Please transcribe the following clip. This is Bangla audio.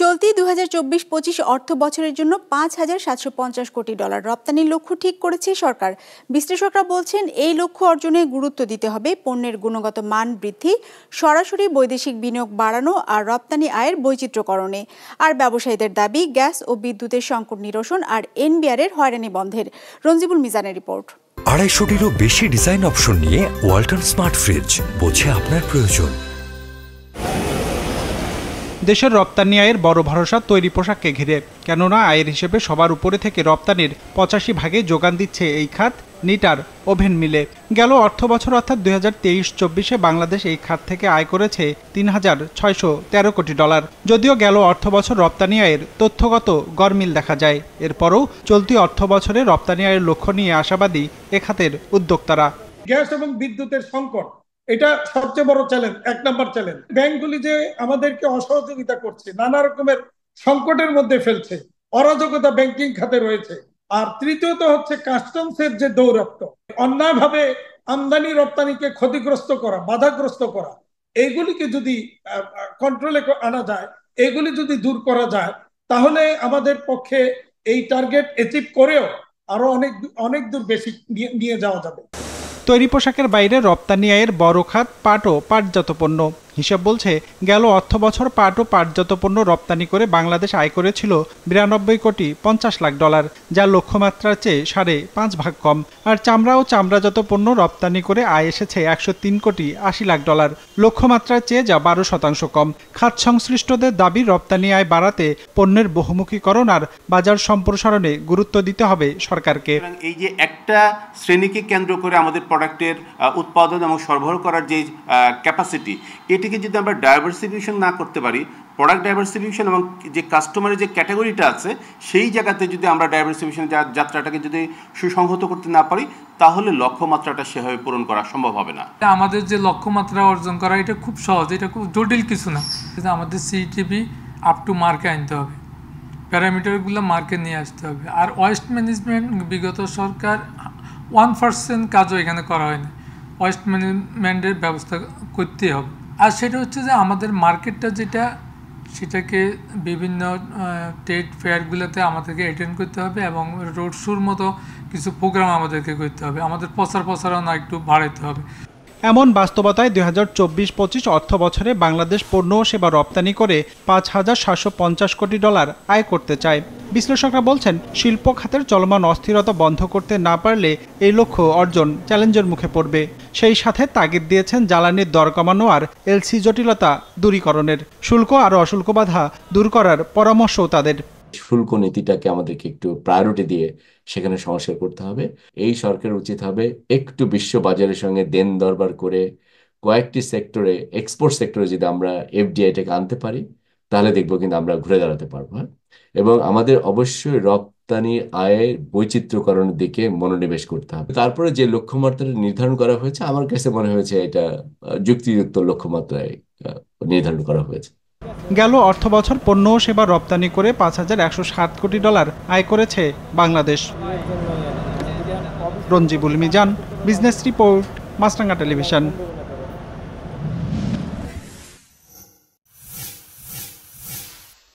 চলতি দু হাজার চব্বিশ পঁচিশ অর্থ বছরের জন্য পাঁচ হাজার সাতশো পঞ্চাশ কোটি ডলার রপ্তানির লক্ষ্য ঠিক করেছে সরকার বিশ্লেষকরা বলছেন এই লক্ষ্য অর্জনে গুরুত্ব দিতে হবে পণ্যের গুণগত মান বৃদ্ধি সরাসরি বৈদেশিক বিনিয়োগ বাড়ানো আর রপ্তানি আয়ের বৈচিত্র্যকরণে আর ব্যবসায়ীদের দাবি গ্যাস ও বিদ্যুতের সংকট নিরসন আর এনবিআরের হয়রানি বন্ধের রঞ্জিবুল মিজানের রিপোর্ট আড়াইশোটিরও বেশি ডিজাইন অপশন নিয়ে ওয়াল্টন স্মার্ট ফ্রিজ বোঝে আপনার প্রয়োজন দেশের রপ্তানি আয়ের বড় ভরসা তৈরি পোশাককে ঘিরে কেননা আয়ের হিসেবে সবার উপরে থেকে রপ্তানির পঁচাশি ভাগে যোগান দিচ্ছে এই খাত নিটার ওভেন মিলে গেল অর্থ বছর অর্থাৎ দুই হাজার তেইশ চব্বিশে বাংলাদেশ এই খাত থেকে আয় করেছে তিন হাজার ছয়শো তেরো কোটি ডলার যদিও গেল অর্থ বছর রপ্তানি আয়ের তথ্যগত গরমিল দেখা যায় এরপরও চলতি অর্থ বছরে রপ্তানি আয়ের লক্ষ্য নিয়ে আশাবাদী এ খাতের উদ্যোক্তারা গ্যাস এবং বিদ্যুতের সংকট এটা সবচেয়ে বড় চ্যালেঞ্জ এক নম্বর চ্যালেঞ্জ ব্যাংকগুলি যে আমাদেরকে অসহযোগিতা করছে নানা রকমের সংকটের মধ্যে ফেলছে অরাজকতা ব্যাংকিং খাতে রয়েছে আর তৃতীয়ত হচ্ছে কাস্টমস এর যে দৌরাত্ম অন্যায়ভাবে আমদানি রপ্তানিকে ক্ষতিগ্রস্ত করা বাধাগ্রস্ত করা এইগুলিকে যদি কন্ট্রোলে আনা যায় এগুলি যদি দূর করা যায় তাহলে আমাদের পক্ষে এই টার্গেট অ্যাচিভ করেও আরো অনেক অনেক দূর বেশি নিয়ে যাওয়া যাবে তৈরি পোশাকের বাইরে রপ্তানি আয়ের বড় খাত পাট ও পাটজাত পণ্য হিসাব বলছে গেল অর্থ বছর পাট ও পাটজাত পণ্য রপ্তানি করে বাংলাদেশ আয় করেছিল বিরানব্বই কোটি পঞ্চাশ লাখ ডলার যা লক্ষ্যমাত্রার চেয়ে সাড়ে পাঁচ ভাগ কম আর চামড়া ও চামড়াজাত পণ্য রপ্তানি করে আয় এসেছে একশো তিন কোটি আশি লাখ ডলার লক্ষ্যমাত্রার চেয়ে যা বারো শতাংশ কম খাত সংশ্লিষ্টদের দাবি রপ্তানি আয় বাড়াতে পণ্যের বহুমুখীকরণ আর বাজার সম্প্রসারণে গুরুত্ব দিতে হবে সরকারকে এই যে একটা শ্রেণীকে কেন্দ্র করে আমাদের প্রোডাক্টের উৎপাদন এবং সরবরাহ করার যে ক্যাপাসিটি এটিকে যদি আমরা ডাইভার্সিফিকেশন না করতে পারি প্রোডাক্ট ডাইভার্সিফিকেশন এবং যে কাস্টমারের যে ক্যাটাগরিটা আছে সেই জায়গাতে যদি আমরা ডাইভার্সিফিকেশন যাত্রাটাকে যদি সুসংহত করতে না পারি তাহলে লক্ষ্যমাত্রাটা সেভাবে পূরণ করা সম্ভব হবে না আমাদের যে লক্ষ্যমাত্রা অর্জন করা এটা খুব সহজ এটা খুব জটিল কিছু না কিন্তু আমাদের সিটিভি আপ টু মার্কে আনতে হবে প্যারামিটারগুলো মার্কে নিয়ে আসতে হবে আর ওয়েস্ট ম্যানেজমেন্ট বিগত সরকার ওয়ান পার্সেন্ট কাজও এখানে করা হয়নি ওয়েস্ট ম্যানেজমেন্টের ব্যবস্থা করতেই হবে আর সেটা হচ্ছে যে আমাদের মার্কেটটা যেটা সেটাকে বিভিন্ন ট্রেড ফেয়ারগুলোতে আমাদেরকে অ্যাটেন্ড করতে হবে এবং রোড শোর মতো কিছু প্রোগ্রাম আমাদেরকে করতে হবে আমাদের প্রচার প্রচারণা একটু বাড়াইতে হবে এমন বাস্তবতায় দুই হাজার চব্বিশ পঁচিশ অর্থ বছরে বাংলাদেশ পণ্য ও সেবা রপ্তানি করে পাঁচ হাজার সাতশো পঞ্চাশ কোটি ডলার আয় করতে চায় বিশ্লেষকরা বলছেন শিল্প খাতের চলমান অস্থিরতা বন্ধ করতে না পারলে এই লক্ষ্য অর্জন চ্যালেঞ্জের মুখে পড়বে সেই সাথে তাগিদ দিয়েছেন জ্বালানির দর কমানো আর এলসি জটিলতা দূরীকরণের শুল্ক আর অশুল্ক বাধা দূর করার পরামর্শও তাদের শুল্ক নীতিটাকে আমাদেরকে একটু প্রায়োরিটি দিয়ে সেখানে সংস্কার করতে হবে এই সরকারের উচিত হবে একটু বিশ্ব বাজারের সঙ্গে দেন দরবার করে কয়েকটি সেক্টরে এক্সপোর্ট সেক্টরে যদি আমরা এফডিআইটাকে আনতে পারি তাহলে দেখবো কিন্তু আমরা ঘুরে দাঁড়াতে পারবো হ্যাঁ? এবং আমাদের অবশ্যই রপ্তানি আয়ের বৈচিত্র্যকরণের দিকে মনোনিবেশ করতে হবে তারপরে যে লক্ষ্যমাত্রা নির্ধারণ করা হয়েছে আমার কাছে মনে হয়েছে এটা যুক্তিযুক্ত লক্ষ্যমাত্রায় নির্ধারণ করা হয়েছে গেল অর্থ বছর পণ্য ও সেবা রপ্তানি করে পাঁচ হাজার একশো সাত কোটি ডলার আয় করেছে Bangladesh Ranjibul Mizan business report Maasranga television